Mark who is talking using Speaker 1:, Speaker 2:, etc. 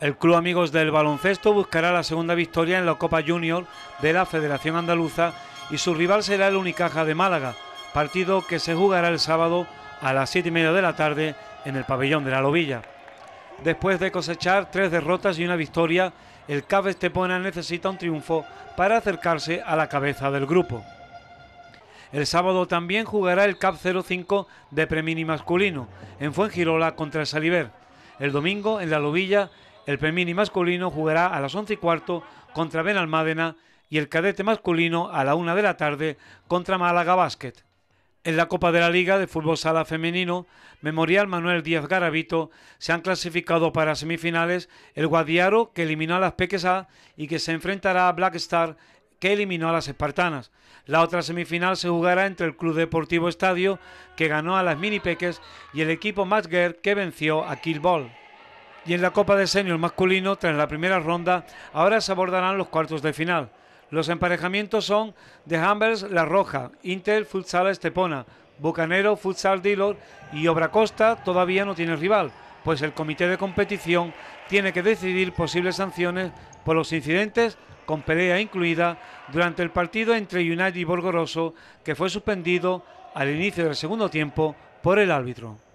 Speaker 1: El Club Amigos del Baloncesto buscará la segunda victoria en la Copa Junior de la Federación Andaluza y su rival será el Unicaja de Málaga, partido que se jugará el sábado a las 7 y media de la tarde en el pabellón de la Lobilla. Después de cosechar tres derrotas y una victoria, el CAF Estepona necesita un triunfo para acercarse a la cabeza del grupo. El sábado también jugará el CAP 05 de Premini Masculino en Fuengirola contra el Saliver. El domingo en la Lobilla el Pemini masculino jugará a las 11 y cuarto contra Benalmádena y el cadete masculino a la una de la tarde contra Málaga Basket. En la Copa de la Liga de Fútbol Sala Femenino, Memorial Manuel Díaz Garavito se han clasificado para semifinales el Guadiaro, que eliminó a las Peques A y que se enfrentará a Black Star, que eliminó a las Espartanas. La otra semifinal se jugará entre el Club Deportivo Estadio, que ganó a las Mini Peques, y el equipo Masger, que venció a Kill Ball. Y en la Copa de Senior masculino, tras la primera ronda, ahora se abordarán los cuartos de final. Los emparejamientos son de Hambers La Roja, Intel Futsal Estepona, Bucanero Futsal Dillor y Obra Costa todavía no tiene rival, pues el comité de competición tiene que decidir posibles sanciones por los incidentes, con pelea incluida, durante el partido entre United y Borgoroso, que fue suspendido al inicio del segundo tiempo por el árbitro.